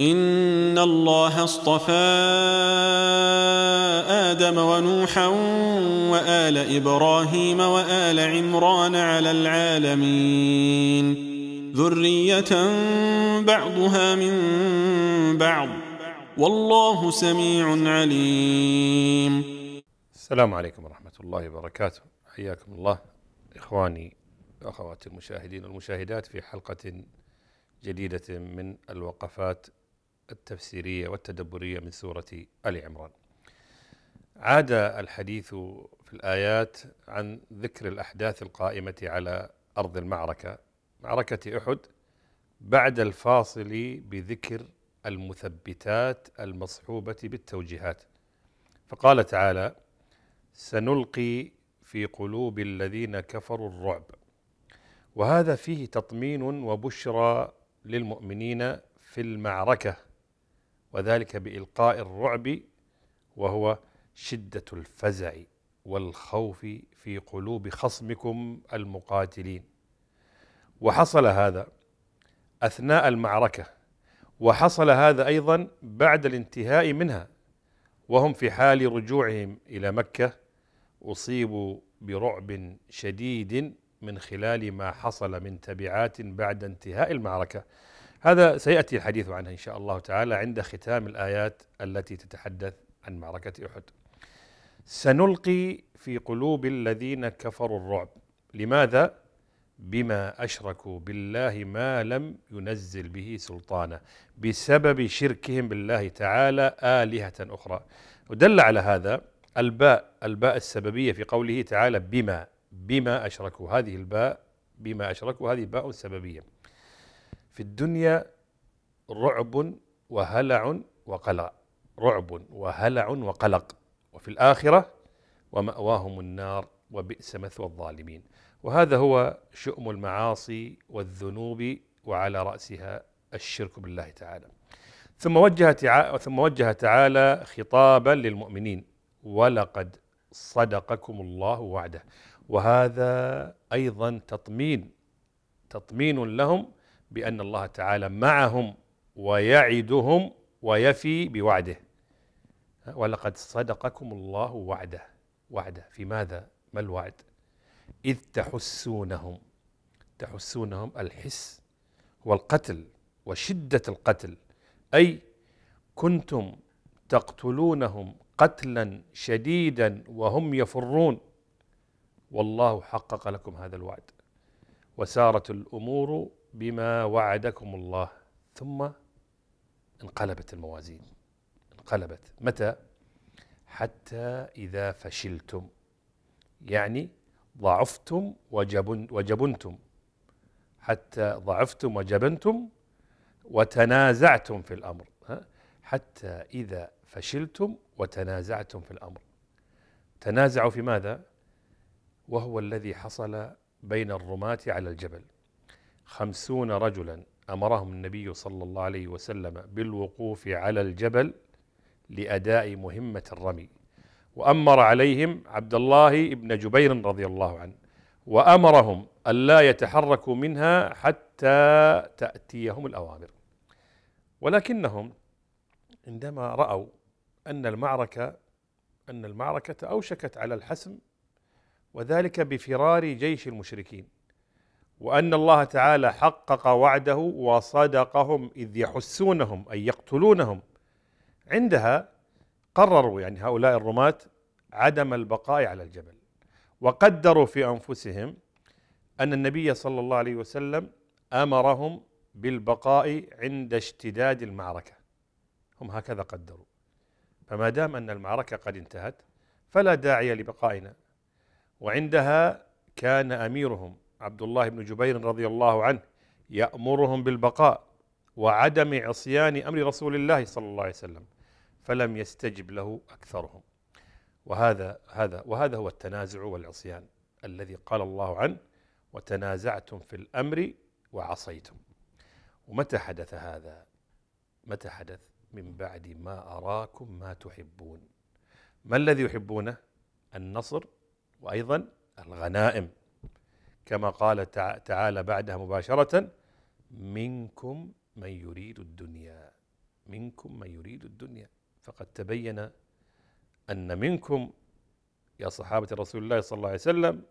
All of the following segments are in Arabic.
إن الله اصطفى آدم ونوحا وآل إبراهيم وآل عمران على العالمين ذرية بعضها من بعض والله سميع عليم السلام عليكم ورحمة الله وبركاته حياكم الله إخواني وأخواتي المشاهدين والمشاهدات في حلقة جديدة من الوقفات التفسيرية والتدبرية من سورة آل عمران. عاد الحديث في الآيات عن ذكر الأحداث القائمة على أرض المعركة معركة أحد بعد الفاصل بذكر المثبتات المصحوبة بالتوجيهات. فقال تعالى: سنلقي في قلوب الذين كفروا الرعب. وهذا فيه تطمين وبشرى للمؤمنين في المعركه وذلك بإلقاء الرعب وهو شدة الفزع والخوف في قلوب خصمكم المقاتلين وحصل هذا أثناء المعركة وحصل هذا أيضا بعد الانتهاء منها وهم في حال رجوعهم إلى مكة أصيبوا برعب شديد من خلال ما حصل من تبعات بعد انتهاء المعركة هذا سيأتي الحديث عنه إن شاء الله تعالى عند ختام الآيات التي تتحدث عن معركة أحد سنلقي في قلوب الذين كفروا الرعب لماذا؟ بما أشركوا بالله ما لم ينزل به سلطانا بسبب شركهم بالله تعالى آلهة أخرى ودل على هذا الباء الباء السببية في قوله تعالى بما بما أشركوا هذه الباء بما أشركوا هذه باء سببية في الدنيا رعب وهلع وقلق رعب وهلع وقلق وفي الآخرة ومأواهم النار وبئس مثوى الظالمين وهذا هو شؤم المعاصي والذنوب وعلى رأسها الشرك بالله تعالى ثم وجه تعالى, ثم وجه تعالى خطابا للمؤمنين ولقد صدقكم الله وعده وهذا أيضا تطمين تطمين لهم بأن الله تعالى معهم ويعدهم ويفي بوعده ولقد صدقكم الله وعده وعده في ماذا؟ ما الوعد؟ إذ تحسونهم تحسونهم الحس هو القتل وشدة القتل أي كنتم تقتلونهم قتلا شديدا وهم يفرون والله حقق لكم هذا الوعد وسارت الأمور بما وعدكم الله ثم انقلبت الموازين انقلبت متى حتى إذا فشلتم يعني ضعفتم وجبن وجبنتم حتى ضعفتم وجبنتم وتنازعتم في الأمر حتى إذا فشلتم وتنازعتم في الأمر تنازعوا في ماذا؟ وهو الذي حصل بين الرماة على الجبل خمسون رجلا أمرهم النبي صلى الله عليه وسلم بالوقوف على الجبل لأداء مهمة الرمي وأمر عليهم عبد الله بن جبير رضي الله عنه وأمرهم ألا يتحركوا منها حتى تأتيهم الأوامر ولكنهم عندما رأوا أن المعركة أن المعركة أوشكت على الحسم وذلك بفرار جيش المشركين وان الله تعالى حقق وعده وصدقهم اذ يحسونهم اي يقتلونهم عندها قرروا يعني هؤلاء الرماة عدم البقاء على الجبل وقدروا في انفسهم ان النبي صلى الله عليه وسلم امرهم بالبقاء عند اشتداد المعركه هم هكذا قدروا فما دام ان المعركه قد انتهت فلا داعي لبقائنا وعندها كان اميرهم عبد الله بن جبير رضي الله عنه يأمرهم بالبقاء وعدم عصيان أمر رسول الله صلى الله عليه وسلم فلم يستجب له أكثرهم وهذا هذا وهذا هو التنازع والعصيان الذي قال الله عنه وتنازعتم في الأمر وعصيتم ومتى حدث هذا متى حدث من بعد ما أراكم ما تحبون ما الذي يحبونه النصر وأيضا الغنائم كما قال تعالى بعدها مباشرة منكم من يريد الدنيا منكم من يريد الدنيا فقد تبين أن منكم يا صحابة رسول الله صلى الله عليه وسلم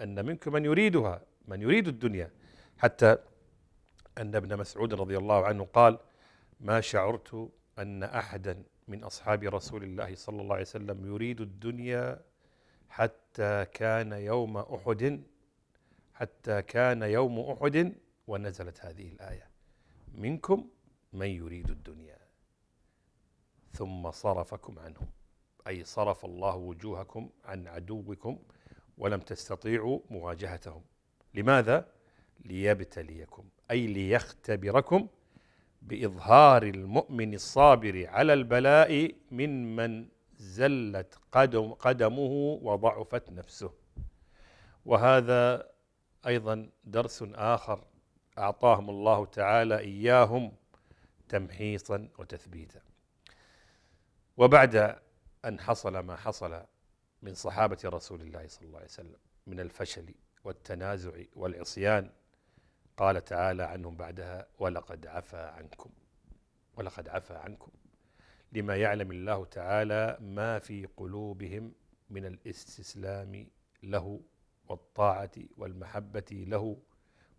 أن منكم من يريدها من يريد الدنيا حتى أن ابن مسعود رضي الله عنه قال ما شعرت أن أحدا من أصحاب رسول الله صلى الله عليه وسلم يريد الدنيا حتى كان يوم أحد حتى كان يوم احد ونزلت هذه الايه منكم من يريد الدنيا ثم صرفكم عنهم اي صرف الله وجوهكم عن عدوكم ولم تستطيعوا مواجهتهم لماذا ليبتليكم اي ليختبركم باظهار المؤمن الصابر على البلاء ممن زلت قدم قدمه وضعفت نفسه وهذا ايضا درس اخر اعطاهم الله تعالى اياهم تمحيصا وتثبيتا وبعد ان حصل ما حصل من صحابه رسول الله صلى الله عليه وسلم من الفشل والتنازع والعصيان قال تعالى عنهم بعدها ولقد عفا عنكم ولقد عفا عنكم لما يعلم الله تعالى ما في قلوبهم من الاستسلام له والطاعه والمحبه له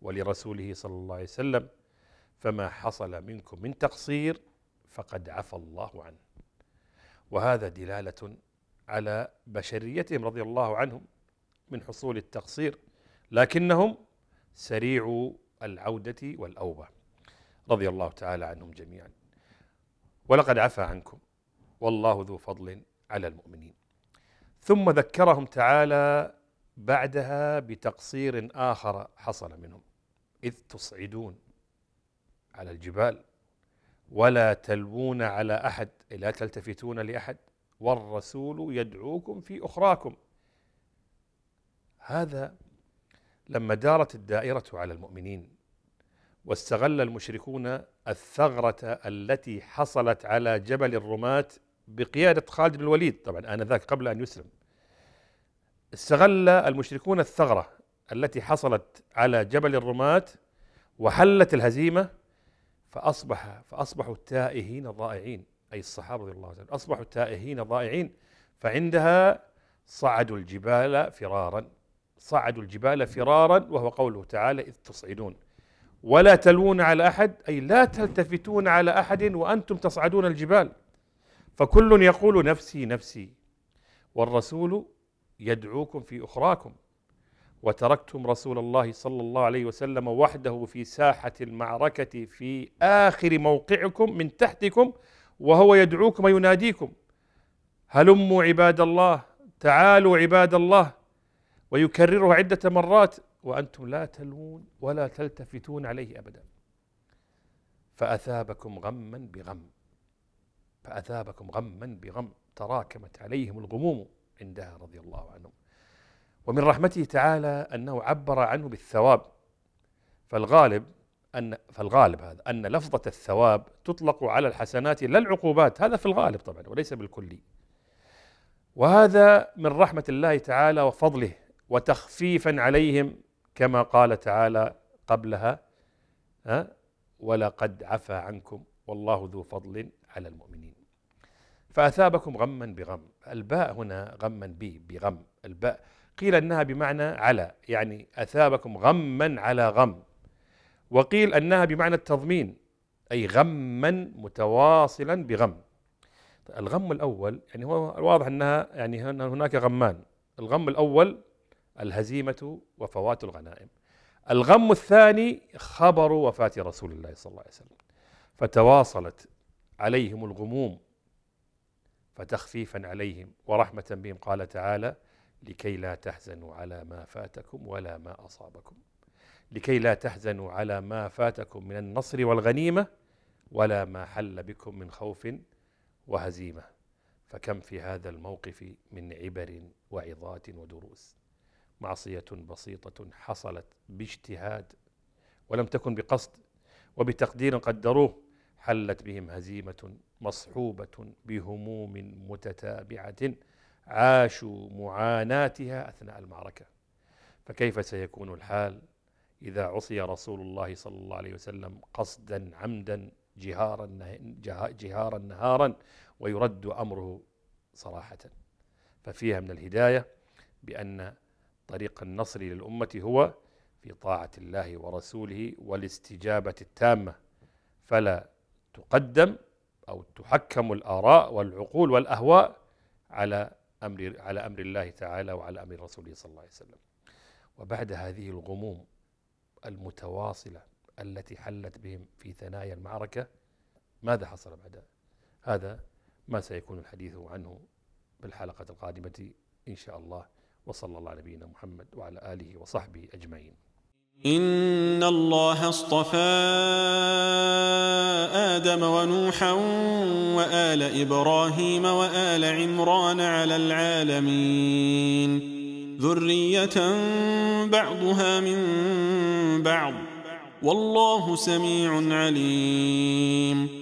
ولرسوله صلى الله عليه وسلم فما حصل منكم من تقصير فقد عفى الله عنه وهذا دلاله على بشريتهم رضي الله عنهم من حصول التقصير لكنهم سريعوا العوده والاوبه رضي الله تعالى عنهم جميعا ولقد عفى عنكم والله ذو فضل على المؤمنين ثم ذكرهم تعالى بعدها بتقصير آخر حصل منهم إذ تصعدون على الجبال ولا تلوون على أحد لا تلتفتون لأحد والرسول يدعوكم في أخراكم هذا لما دارت الدائرة على المؤمنين واستغل المشركون الثغرة التي حصلت على جبل الرماة بقيادة خالد بن الوليد طبعا آنذاك قبل أن يسلم استغل المشركون الثغرة التي حصلت على جبل الرماة وحلت الهزيمة فأصبح فأصبحوا تائهين ضائعين أي الصحابة رضي الله عنهم أصبحوا تائهين ضائعين فعندها صعدوا الجبال فرارا صعدوا الجبال فرارا وهو قوله تعالى إذ تصعدون ولا تلوون على أحد أي لا تلتفتون على أحد وأنتم تصعدون الجبال فكل يقول نفسي نفسي والرسول يدعوكم في أخراكم وتركتم رسول الله صلى الله عليه وسلم وحده في ساحة المعركة في آخر موقعكم من تحتكم وهو يدعوكم ويناديكم هلموا عباد الله تعالوا عباد الله ويكررها عدة مرات وأنتم لا تلوون ولا تلتفتون عليه أبدا فأثابكم غما بغم فأثابكم غما بغم تراكمت عليهم الغموم عندها رضي الله عنهم ومن رحمته تعالى أنه عبر عنه بالثواب فالغالب أن فالغالب هذا أن لفظة الثواب تطلق على الحسنات لا العقوبات هذا في الغالب طبعا وليس بالكلي وهذا من رحمة الله تعالى وفضله وتخفيفا عليهم كما قال تعالى قبلها ولقد عفا عنكم والله ذو فضل على المؤمنين فأثابكم غما بغم الباء هنا غما بي بغم الباء قيل أنها بمعنى على يعني أثابكم غما على غم وقيل أنها بمعنى التضمين أي غما متواصلا بغم الغم الأول يعني هو واضح أنها يعني هناك غمان الغم الأول الهزيمة وفوات الغنائم الغم الثاني خبر وفاة رسول الله صلى الله عليه وسلم فتواصلت عليهم الغموم فتخفيفا عليهم ورحمة بهم قال تعالى لكي لا تحزنوا على ما فاتكم ولا ما أصابكم لكي لا تحزنوا على ما فاتكم من النصر والغنيمة ولا ما حل بكم من خوف وهزيمة فكم في هذا الموقف من عبر وعظات ودروس معصية بسيطة حصلت باجتهاد ولم تكن بقصد وبتقدير قدروه حلت بهم هزيمة مصحوبة بهموم متتابعة عاشوا معاناتها أثناء المعركة فكيف سيكون الحال إذا عصي رسول الله صلى الله عليه وسلم قصدا عمدا جهارا جهارا نهارا ويرد أمره صراحة ففيها من الهداية بأن طريق النصر للأمة هو في طاعة الله ورسوله والاستجابة التامة فلا تقدم أو تحكم الآراء والعقول والأهواء على أمر على أمر الله تعالى وعلى أمر رسوله صلى الله عليه وسلم وبعد هذه الغموم المتواصلة التي حلت بهم في ثنايا المعركة ماذا حصل بعد هذا ما سيكون الحديث عنه بالحلقة القادمة إن شاء الله وصلى الله على نبينا محمد وعلى آله وصحبه أجمعين إن الله اصطفى آدم ونوحا وآل إبراهيم وآل عمران على العالمين ذرية بعضها من بعض والله سميع عليم